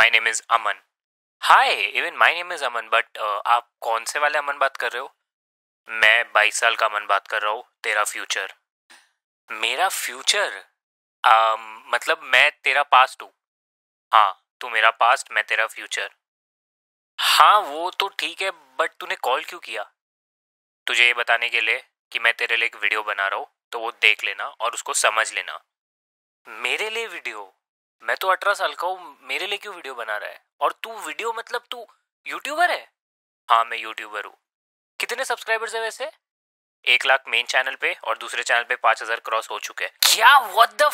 my name is Aman hi even my name is Aman but आप कौन से वाले अमन बात कर रहे हो मैं बाईस साल का अमन बात कर रहा हूँ तेरा फ्यूचर मेरा फ्यूचर um, मतलब मैं तेरा पास्ट हूँ हाँ तू मेरा पास्ट मैं तेरा फ्यूचर हाँ वो तो ठीक है बट तूने कॉल क्यों किया तुझे ये बताने के लिए कि मैं तेरे लिए एक वीडियो बना रहा हूँ तो वो देख लेना और उसको समझ लेना मेरे लिए वीडियो मैं तो अठारह साल का हूँ मेरे लिए क्यों वीडियो बना रहा है और तू वीडियो मतलब तू यूट्यूबर है हाँ मैं यूट्यूबर हूँ कितने सब्सक्राइबर्स है वैसे एक लाख मेन चैनल पे और दूसरे चैनल पे पांच हजार क्रॉस हो चुके हैं क्या व्हाट द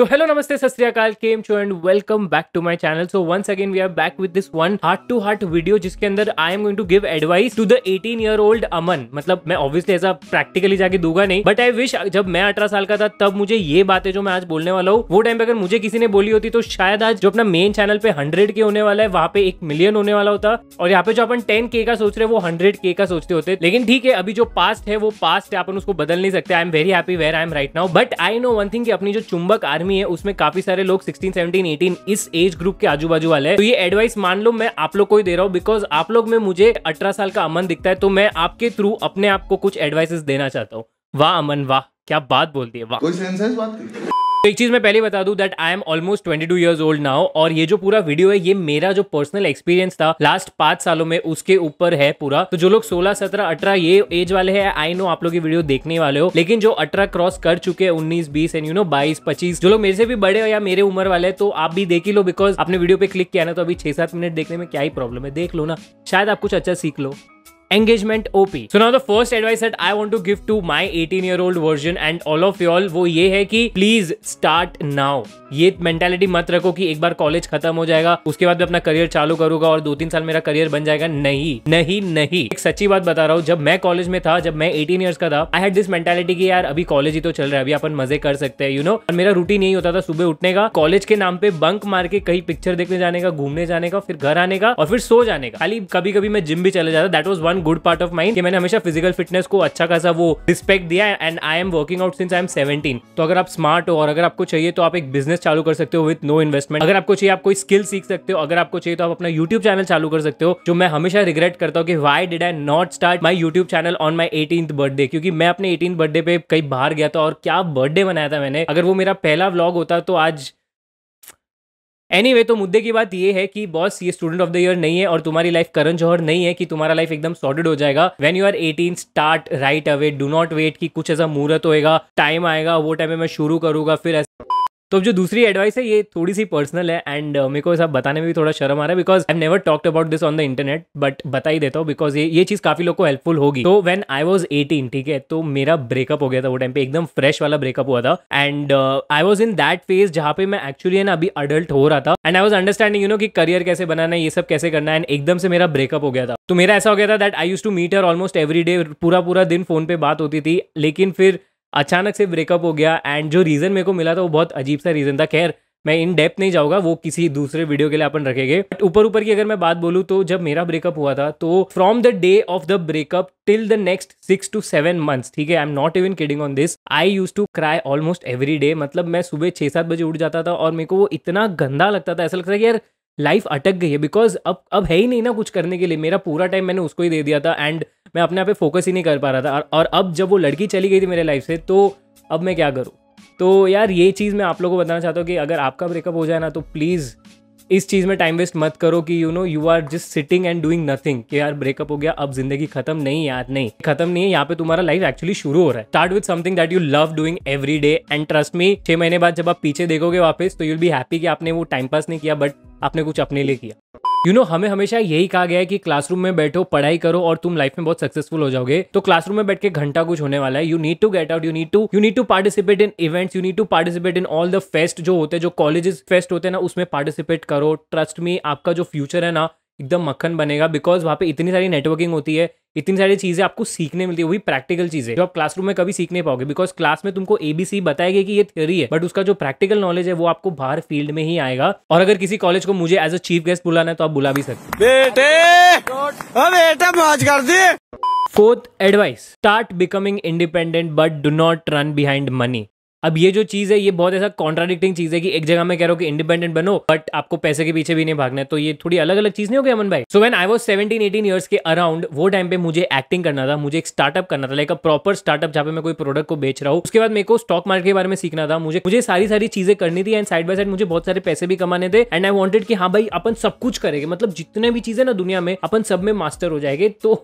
सो हेलो नमस्ते sastriyakal, केम चो and welcome back to my channel so once again, we are back with this one heart to heart video जिसके अंदर I am going to give advice to the 18 year old Aman मतलब मैं obviously ऐसा practically जाके दूंगा नहीं but I wish जब मैं अठारह साल का था तब मुझे ये बातें जो मैं आज बोलने वाला हूँ वो टाइम पे अगर मुझे किसी ने बोली होती तो शायद आज जो अपना मेन चैनल पे हंड्रेड के होने वाला है वहाँ पे एक मिलियन होने वाला होता और यहाँ पे जो अपन टेन के का सोच रहे वो हंड्रेड के का सोचते होते लेकिन ठीक है अभी जो पास्ट है वो पास्ट है अपन उसको बदल नहीं सकते I am very happy where I am right now but I know one thing अपनी जो चुंबक आर्मी अकेडमी है उसमें काफी सारे लोग सिक्सटीन सेवनटीन एटीन इस एज ग्रुप के आजू बाजू वाले हैं तो ये एडवाइस मान लो मैं आप लोग को ही दे रहा हूँ बिकॉज आप लोग में मुझे अठारह साल का अमन दिखता है तो मैं आपके थ्रू अपने आप को कुछ एडवाइसेस देना चाहता हूँ वाह अमन वाह क्या बात बोलती है वाह कोई सेंस है इस बात की एक चीज मैं पहले बता दूं that I am almost 22 years old now और ये जो पूरा वीडियो है ये मेरा जो पर्सनल एक्सपीरियंस था लास्ट पांच सालों में उसके ऊपर है पूरा तो जो लोग 16 17 18 ये एज वाले हैं आई नो आप लोग ये वीडियो देखने वाले हो लेकिन जो 18 क्रॉस कर चुके हैं उन्नीस बीस एंड यू नो बाईस पच्चीस जो लोग मेरे से भी बड़े हो या मेरे उम्र वाले तो आप भी देख ही लो बिकॉज आपने वीडियो पे क्लिक किया ना तो अभी छह सात मिनट देखने में क्या ही प्रॉब्लम है देख लो ना शायद आप कुछ अच्छा सीख लो engagement OP so now the first advice that I want to give to my 18 year old version and all of all वो ये है कि प्लीज स्टार्ट नाउ ये मेंटेलिटी मत रखो कि एक बार कॉलेज खत्म हो जाएगा उसके बाद मैं अपना करियर चालू करूंगा और दो तीन साल मेरा करियर बन जाएगा नहीं नहीं नहीं एक सच्ची बात बता रहा हूँ जब मैं कॉलेज में था जब मैं एटीन ईयर्स का था आई हैड दिस मेंटेलिटी की यार अभी कॉलेज ही तो चल रहा है अभी अपन मजे कर सकते हैं यू नो और मेरा रूटीन यही होता था सुबह उठने का कॉलेज के नाम पे बंक मार के कहीं पिक्चर देखने जाने का घूमने जाने का फिर घर आने का और फिर सो जाने का खाली कभी कभी मैं जिम भी चले जाता that was one one good part of mind कि मैंने हमेशा फिजिकल फिटनेस को अच्छा खासा वो रिस्पेक्ट दिया and I am working out since I am seventeen तो अगर आप स्मार्ट हो और अगर आपको चाहिए तो आप एक बिजनेस चालू कर सकते हो विद नो इन्वेस्टमेंट अगर आपको चाहिए आप कोई स्किल सीख सकते हो अगर आपको चाहिए तो आप अपना यूट्यूब चैनल चालू कर सकते हो जो मैं हमेशा रिग्रेट करता हूँ कि why did I not start my YouTube channel on my eighteen birthday क्योंकि मैं अपने एटीन बर्थडे पे कहीं बाहर गया था और क्या बर्थडे बनाया था मैंने अगर वो मेरा पहला व्लॉग होता तो आज एनी anyway, तो मुद्दे की बात ये है कि बॉस ये स्टूडेंट ऑफ द ईयर नहीं है और तुम्हारी लाइफ करण जौहर नहीं है कि तुम्हारा लाइफ एकदम सॉर्टेड हो जाएगा when you are eighteen start right away do not wait कि कुछ ऐसा मुहूर्त होएगा टाइम आएगा वो टाइम में मैं शुरू करूंगा फिर ऐसा तो जो दूसरी एडवाइस है ये थोड़ी सी पर्सनल है एंड uh, मेरे को सब बताने में भी थोड़ा शर्म आ रहा है because I never talked about this on the internet but बता ही देता हूँ बिकॉज ये ये चीज़ काफ़ी लोग को हेल्पफुल होगी तो वेन आई वॉज एटीन ठीक है तो मेरा ब्रेकअप हो गया था वो टाइम पे एकदम फ्रेश वाला ब्रेकअप हुआ था and I was in that phase जहाँ पे मैं एक्चुअली है ना अभी अडल्ट हो रहा था and I was understanding you know कि करियर कैसे बनाना है ये सब कैसे करना है एंड एकदम से मेरा ब्रेकअप हो गया था तो मेरा ऐसा हो गया था that I used to meet her almost every day पूरा पूरा दिन फोन पे बात होती थी लेकिन फिर अचानक से ब्रेकअप हो गया एंड जो रीज़न मेरे को मिला था वो बहुत अजीब सा रीज़न था खैर मैं इन डेप्थ नहीं जाऊंगा वो किसी दूसरे वीडियो के लिए अपन रखेंगे बट ऊपर ऊपर की अगर मैं बात बोलूँ तो जब मेरा ब्रेकअप हुआ था तो from the day of the breakup till the next six to seven months ठीक है I am not even kidding on this I used to cry almost every day मतलब मैं सुबह छह सात बजे उठ जाता था और मेरे को वो इतना गंदा लगता था ऐसा लगता था कि यार लाइफ अटक गई है बिकॉज अब अब है ही नहीं ना कुछ करने के लिए मेरा पूरा टाइम मैंने उसको ही दे दिया था एंड मैं अपने आप पे फोकस ही नहीं कर पा रहा था और अब जब वो लड़की चली गई थी मेरे लाइफ से तो अब मैं क्या करूँ तो यार ये चीज़ मैं आप लोगों को बताना चाहता हूँ कि अगर आपका ब्रेकअप हो जाए ना तो प्लीज़ इस चीज़ में टाइम वेस्ट मत करो कि you know you are just sitting and doing nothing कि यार ब्रेकअप हो गया अब जिंदगी खत्म नहीं यार नहीं खत्म नहीं है यहाँ पे तुम्हारा लाइफ एक्चुअली शुरू हो रहा है start with something that you love doing every day and trust me छह महीने बाद जब आप पीछे देखोगे वापस तो विल बी हैप्पी कि आपने वो टाइम पास नहीं किया बट आपने कुछ अपने लिए किया यू you नो know, हमें हमेशा यही कहा गया है कि क्लासरूम में बैठो पढ़ाई करो और तुम लाइफ में बहुत सक्सेसफुल हो जाओगे तो क्लासरूम में बैठ के घंटा कुछ होने वाला है you need to get out you need to you need to participate in events you need to participate in all the fest जो होते हैं जो कॉलेजेस फेस्ट होते हैं ना उसमें पार्टिसिपेट करो ट्रस्ट मी आपका जो फ्यूचर है ना एकदम मक्खन बनेगा बिकॉज वहाँ पे इतनी सारी नेटवर्किंग होती है इतनी सारी चीज़ें आपको सीखने मिलती है वही प्रैक्टिकल चीज़ें जो आप क्लासरूम में कभी सीख नहीं पाओगे बिकॉज क्लास में तुमको एबीसी बताएगी कि ये थ्योरी है बट उसका जो प्रैक्टिकल नॉलेज है वो आपको बाहर फील्ड में ही आएगा और अगर किसी कॉलेज को मुझे एज अ चीफ गेस्ट बुलाना है तो आप बुला भी सकते बेटे बेटे मौज कर दे fourth advice start becoming independent but do not run behind money अब ये जो चीज़ है ये बहुत ऐसा कॉन्ट्राडिक्टिंग चीज़ है कि एक जगह मैं कह रहा हूँ कि इंडिपेंडेंट बनो बट आपको पैसे के पीछे भी नहीं भागना है तो ये थोड़ी अलग अलग चीज़ नहीं होगी अमन भाई so when I was seventeen eighteen years के अराउंड वो टाइम पे मुझे एक्टिंग करना था मुझे एक स्टार्टअप करना था लाइक अ प्रॉपर स्टार्टअप जहाँ पे मैं कोई प्रोडक्ट को बेच रहा हूँ उसके बाद मेरे को स्टॉक मार्केट के बारे में सीखना था मुझे मुझे सारी सारी चीज़ें करनी थी एंड साइड बाय साइड मुझे बहुत सारे पैसे भी कमाने थे एंड आई वॉन्टेड की हाँ भाई अपन सब कुछ करेंगे मतलब जितने भी चीज़ें ना दुनिया में अपन सब में मास्टर हो जाएंगे तो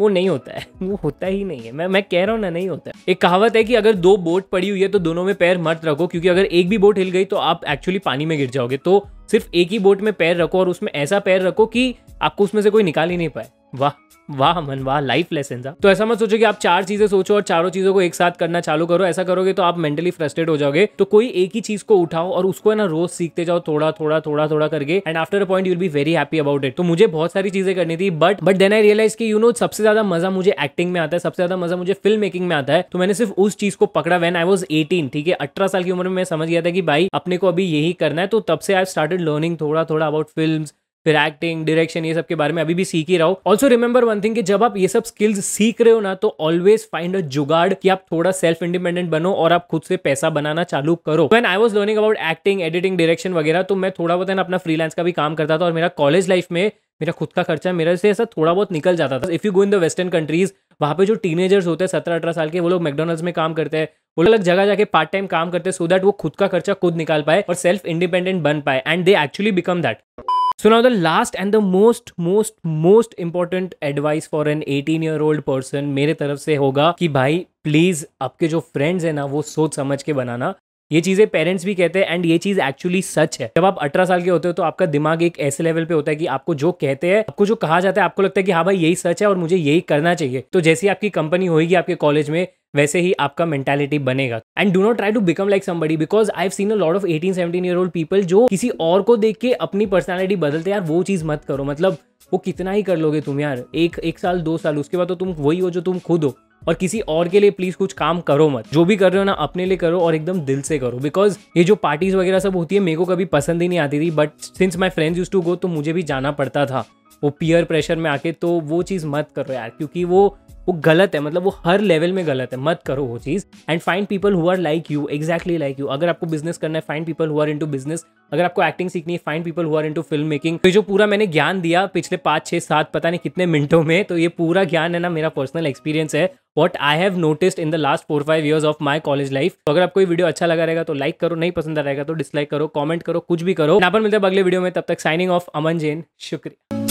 वो नहीं होता है वो होता ही नहीं है मैं मैं कह रहा हूँ ना नहीं होता है एक कहावत है कि अगर दो बोट पड़ी हुई है तो दोनों में पैर मत रखो क्योंकि अगर एक भी बोट हिल गई तो आप एक्चुअली पानी में गिर जाओगे तो सिर्फ एक ही बोट में पैर रखो और उसमें ऐसा पैर रखो कि आपको उसमें से कोई निकाल ही नहीं पाए वाह वाह मन वाह लाइफ लेसन था तो ऐसा मत सोचो कि आप चार चीजें सोचो और चारों चीजों को एक साथ करना चालू करो ऐसा करोगे तो आप मेंटली फ्रस्ट्रेट हो जाओगे तो कोई एक ही चीज को उठाओ और उसको है ना रोज सीखते जाओ थोड़ा थोड़ा थोड़ा थोड़ा करके and after a point you will be very happy about it तो मुझे बहुत सारी चीजें करनी थी but but then I realize की यू नो सबसे ज्यादा मजा मुझे एक्टिंग में आता है सबसे ज्यादा मजा मुझे फिल्म मेकिंग में आता है तो मैंने सिर्फ उस चीज को पकड़ा वेन आई वॉज एटीन ठीक है अठारह साल की उम्र में मैं समझ गया था कि भाई अपने को अभी यही करना है तो तब से आई स्टार्टेड लर्निंग थोड़ा थोड़ा अबाउट फिल्म फिर एक्टिंग डायरेक्शन ये सब के बारे में अभी भी सीख ही रहा हूँ ऑल्सो रिमेंबर वन थिंग कि जब आप ये सब स्किल्स सीख रहे हो ना तो ऑलवेज फाइंड अ जुगाड़ कि आप थोड़ा सेल्फ इंडिपेंडेंट बनो और आप खुद से पैसा बनाना चालू करो when I was learning about acting editing direction वगैरह तो मैं थोड़ा बहुत अपना फ्रीलांस का भी काम करता था और मेरा कॉलेज लाइफ में मेरा खुद का खर्चा मेरे से ऐसा थोड़ा बहुत निकल जाता था if you go in the western countries वहाँ पे जो टीनेजर्स होते हैं सत्रह अठारह साल के वो लोग मैकडोनल्ड्स में काम करते हैं वो अलग जगह जाके पार्ट टाइम काम करते हैं सो दैट वो खुद का खर्चा खुद निकाल पाए और सेल्फ इंडिपेंडेंट बन पाए and they actually become that So now the last and the most most most important advice for an 18 year old person मेरे तरफ से होगा कि भाई प्लीज आपके जो फ्रेंड्स है ना वो सोच समझ के बनाना ये चीज़ें पेरेंट्स भी कहते हैं एंड ये चीज़ एक्चुअली सच है जब आप अठारह साल के होते हो तो आपका दिमाग एक ऐसे लेवल पे होता है कि आपको जो कहते हैं आपको जो कहा जाता है आपको लगता है कि हाँ भाई यही सच है और मुझे यही करना चाहिए तो जैसी आपकी कंपनी होगी आपके कॉलेज में वैसे ही आपका मेंटालिटी बनेगा and do not try to become like somebody because I seen a lot of 18 17 year old people जो किसी और को देख के अपनी पर्सनालिटी बदलते यार वो चीज़ मत करो मतलब वो कितना ही कर लोगे तुम यार एक एक साल दो साल उसके बाद तो तुम वही हो जो तुम खुद हो और किसी और के लिए प्लीज कुछ काम करो मत जो भी कर रहे हो ना अपने लिए करो और एकदम दिल से करो बिकॉज ये जो पार्टीज वगैरह सब होती है मेरे को कभी पसंद ही नहीं आती थी but since my friends used to go तो मुझे भी जाना पड़ता था वो पियर प्रेशर में आके तो वो चीज़ मत करो यार क्योंकि वो वो गलत है मतलब वो हर लेवल में गलत है मत करो वो चीज़ and find people who are like you exactly like you अगर आपको बिजनेस करना है find people who are into business अगर आपको एक्टिंग सीखनी है find people who are into film making तो जो पूरा मैंने ज्ञान दिया पिछले पाँच छह सात पता नहीं कितने मिनटों में तो ये पूरा ज्ञान है ना मेरा पर्सनल एक्सपीरियंस है what I have notice in the last four five years of my college life तो अगर आपको ये वीडियो अच्छा लगा रहेगा तो लाइक करो नहीं पसंद आ रहेगा तो डिसलाइक करो कॉमेंट करो कुछ भी करो यहाँ पर मिलते हैं अगले वीडियो में तब तक साइनिंग ऑफ अमन जैन शुक्रिया